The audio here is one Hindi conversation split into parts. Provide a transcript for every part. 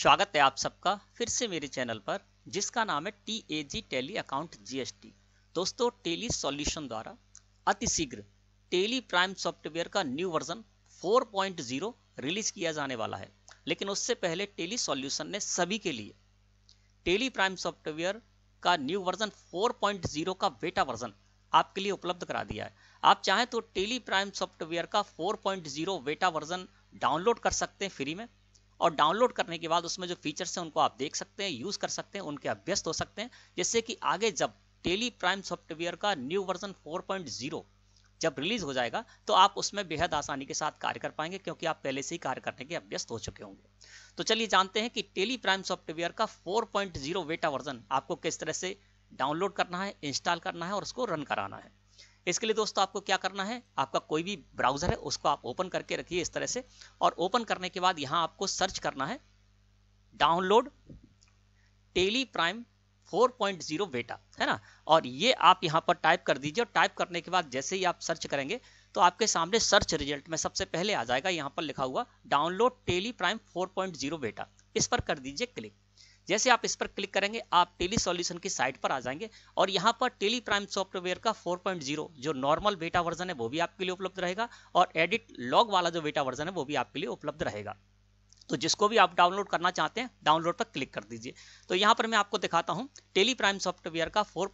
स्वागत है आप सबका फिर से मेरे चैनल पर जिसका नाम है T A G Tally account GST दोस्तों टेली सॉल्यूशन द्वारा अतिशीघ्र टेली प्राइम सॉफ्टवेयर का न्यू वर्जन 4.0 रिलीज किया जाने वाला है लेकिन उससे पहले टेली सॉल्यूशन ने सभी के लिए टेली प्राइम सॉफ्टवेयर का न्यू वर्जन 4.0 का बेटा वर्जन आपके लिए उपलब्ध करा दिया है आप चाहें तो टेली प्राइम सॉफ्टवेयर का 4.0 बेटा वर्जन डाउनलोड कर सकते हैं फ्री में और डाउनलोड करने के बाद उसमें जो फीचर्स हैं उनको आप देख सकते हैं यूज़ कर सकते हैं उनके अभ्यस्त हो सकते हैं जिससे कि आगे जब टेली प्राइम सॉफ्टवेयर का न्यू वर्जन 4.0 जब रिलीज हो जाएगा तो आप उसमें बेहद आसानी के साथ कार्य कर पाएंगे क्योंकि आप पहले से ही कार्य करने के अभ्यस्त हो चुके होंगे तो चलिए जानते हैं कि टेली प्राइम सॉफ्टवेयर का 4.0 वेटा वर्जन आपको किस तरह से डाउनलोड करना है इंस्टॉल करना है और उसको रन कराना है इसके लिए दोस्तों आपको क्या करना है आपका कोई भी ब्राउज़र है उसको आप ओपन करके रखिए इस तरह से और ओपन करने के बाद यहाँ आपको सर्च करना है डाउनलोड टेली प्राइम 4.0 बेटा है ना और ये आप यहाँ पर टाइप कर दीजिए और टाइप करने के बाद जैसे ही आप सर्च करेंगे तो आपके सामने सर्च रिजल्ट में सबसे पहले आ जाएगा यहाँ पर लिखा हुआ डाउनलोड टेली प्राइम 4.0 बेटा इस पर कर दीजिए क्लिक जैसे आप इस पर क्लिक करेंगे आप टेली सॉल्यूशन की साइट पर आ जाएंगे और यहाँ पर टेली प्राइम सॉफ्टवेयर का 4.0 जो नॉर्मल बेटा वर्जन है वो भी आपके लिए उपलब्ध रहेगा और एडिट लॉग वाला जो बेटा वर्जन है वो भी आपके लिए उपलब्ध रहेगा तो जिसको भी आप डाउनलोड करना चाहते हैं डाउनलोड पर क्लिक कर दीजिए तो यहाँ पर मैं आपको दिखाता हूँ टेली प्राइम सॉफ्टवेयर का फोर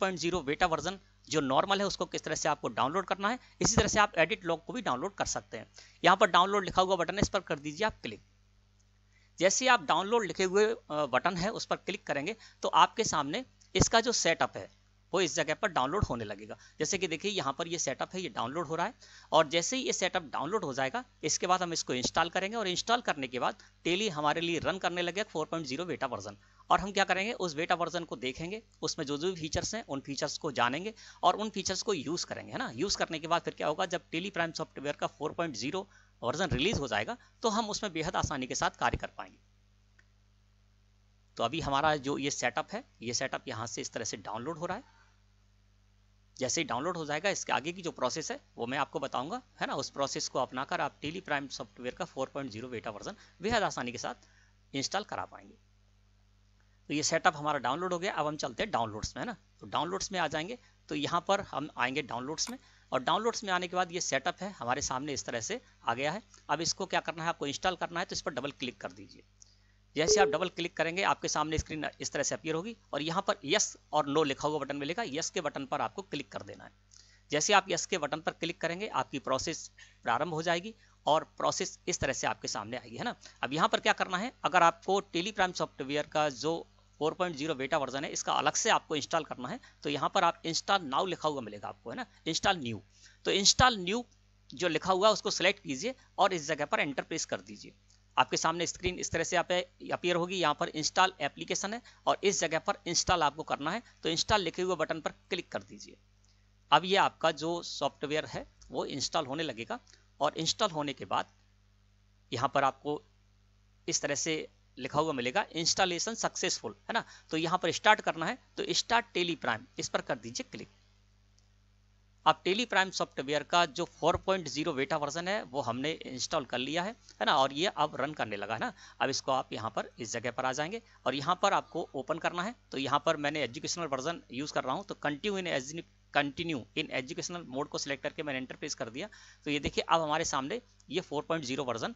बेटा वर्जन जो नॉर्मल है उसको किस तरह से आपको डाउनलोड करना है इसी तरह से आप एडिट लॉग को भी डाउनलोड कर सकते हैं यहाँ पर डाउनलोड लिखा हुआ बटन है इस पर कर दीजिए आप क्लिक जैसे आप डाउनलोड लिखे हुए बटन है उस पर क्लिक करेंगे तो आपके सामने इसका जो सेटअप है वो इस जगह पर डाउनलोड होने लगेगा जैसे कि देखिए यहाँ पर ये सेटअप है ये डाउनलोड हो रहा है और जैसे ही ये सेटअप डाउनलोड हो जाएगा इसके बाद हम इसको इंस्टॉल करेंगे और इंस्टॉल करने के बाद टेली हमारे लिए रन करने लगेगा 4.0 बेटा वर्जन और हम क्या करेंगे उस बेटा वर्जन को देखेंगे उसमें जो जो भी फीचर्स हैं उन फीचर्स को जानेंगे और उन फीचर्स को यूज़ करेंगे है ना यूज़ करने के बाद फिर क्या होगा जब टेली प्राइम सॉफ्टवेयर का फोर वर्जन रिलीज हो जाएगा तो हम उसमें बेहद आसानी के साथ कार्य कर पाएंगे तो अभी हमारा जो ये सेटअप है ये सेटअप यहाँ से इस तरह से डाउनलोड हो रहा है जैसे ही डाउनलोड हो जाएगा इसके आगे की जो प्रोसेस है वो मैं आपको बताऊंगा है ना उस प्रोसेस को अपनाकर आप टेली प्राइम सॉफ्टवेयर का 4.0 बेटा वर्जन बेहद आसानी के साथ इंस्टॉल करा पाएंगे तो ये सेटअप हमारा डाउनलोड हो गया अब हम चलते हैं डाउनलोड्स में है ना तो डाउनलोड्स में आ जाएंगे तो यहाँ पर हम आएंगे डाउनलोड्स में और डाउनलोड्स में आने के बाद ये सेटअप है हमारे सामने इस तरह से आ गया है अब इसको क्या करना है आपको इंस्टॉल करना है तो इस पर डबल क्लिक कर दीजिए जैसे आप डबल क्लिक करेंगे आपके सामने स्क्रीन इस तरह से अपीयर होगी और यहाँ पर यस और नो लिखा हुआ बटन मिलेगा यस के बटन पर आपको क्लिक कर देना है जैसे आप यस के बटन पर क्लिक करेंगे आपकी प्रोसेस प्रारंभ हो जाएगी और प्रोसेस इस तरह से आपके सामने आएगी है ना अब यहाँ पर क्या करना है अगर आपको टेलीप्राइम सॉफ्टवेयर का जो 4.0 बेटा वर्जन है इसका अलग से आपको इंस्टॉल करना है तो यहाँ पर आप इंस्टॉल नाउ लिखा हुआ मिलेगा आपको है ना इंस्टॉल न्यू तो इंस्टॉल न्यू जो लिखा हुआ है उसको सिलेक्ट कीजिए और इस जगह पर एंटर प्रेस कर दीजिए आपके सामने स्क्रीन इस तरह से आप अपीयर होगी यहाँ पर इंस्टॉल एप्लीकेशन है और इस जगह पर इंस्टॉल आपको करना है तो इंस्टॉल लिखे हुए बटन पर क्लिक कर दीजिए अब ये आपका जो सॉफ्टवेयर है वो इंस्टॉल होने लगेगा और इंस्टॉल होने के बाद यहाँ पर आपको इस तरह से लिखा हुआ मिलेगा इंस्टॉलेशन सक्सेसफुल है ना तो यहाँ पर स्टार्ट करना है तो स्टार्ट टेली प्राइम इस पर कर दीजिए क्लिक अब टेली प्राइम सॉफ्टवेयर का जो 4.0 पॉइंट बेटा वर्जन है वो हमने इंस्टॉल कर लिया है है ना और ये अब रन करने लगा है ना अब इसको आप यहाँ पर इस जगह पर आ जाएंगे और यहाँ पर आपको ओपन करना है तो यहाँ पर मैंने एजुकेशनल वर्जन यूज़ कर रहा हूँ तो कंटिन्यू इन एज कंटिन्यू इन एजुकेशनल मोड को सिलेक्ट करके मैंने इंटरफेस कर दिया तो ये देखिए अब हमारे सामने ये फोर वर्जन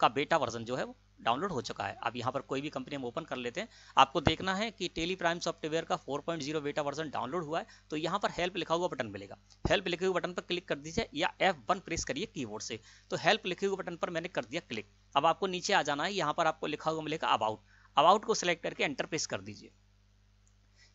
का बेटा वर्जन जो है वो डाउनलोड हो चुका है आप यहाँ पर कोई भी कंपनी हम ओपन कर लेते हैं आपको देखना है कि टेली प्राइम सॉफ्टवेयर का 4.0 बेटा वर्जन डाउनलोड हुआ है तो यहाँ पर हेल्प लिखा हुआ बटन मिलेगा हेल्प लिखे हुए बटन पर क्लिक कर दीजिए या F1 प्रेस करिए कीबोर्ड से तो हेल्प लिखे हुए बटन पर मैंने कर दिया क्लिक अब आपको नीचे आ जाना है यहाँ पर आपको लिखा हुआ मिलेगा अबाउट अबाउट को सिलेक्ट करके एंटर प्रेस कर दीजिए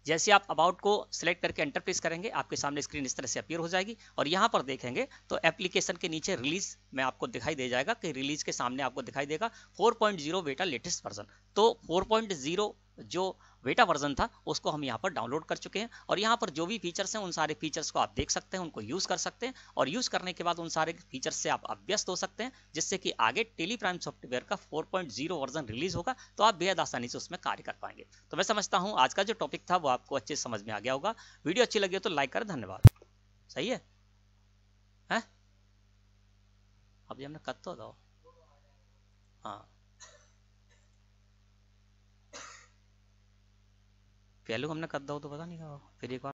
जैसे आप अबाउट को सिलेक्ट करके इंटरफेस करेंगे आपके सामने स्क्रीन इस तरह से अपीयर हो जाएगी और यहाँ पर देखेंगे तो एप्लीकेशन के नीचे रिलीज में आपको दिखाई दे जाएगा कि रिलीज के सामने आपको दिखाई देगा 4.0 बेटा लेटेस्ट वर्जन तो 4.0 जो वेटा वर्जन था उसको हम यहाँ पर डाउनलोड कर चुके हैं और यहाँ पर जो भी फीचर्स हैं उन सारे फीचर्स को आप देख सकते हैं उनको यूज़ कर सकते हैं और यूज़ करने के बाद उन सारे फीचर्स से आप अभ्यस्त हो सकते हैं जिससे कि आगे टेलीप्राइम सॉफ्टवेयर का 4.0 वर्जन रिलीज होगा तो आप बेहद आसानी से उसमें कार्य कर पाएंगे तो मैं समझता हूँ आज का जो टॉपिक था वो आपको अच्छे समझ में आ गया होगा वीडियो अच्छी लगी हो तो लाइक कर धन्यवाद सही है अभी हमने कत तो दो हाँ वैल्यू हमने कद्दा हो तो पता नहीं था फिर एक बार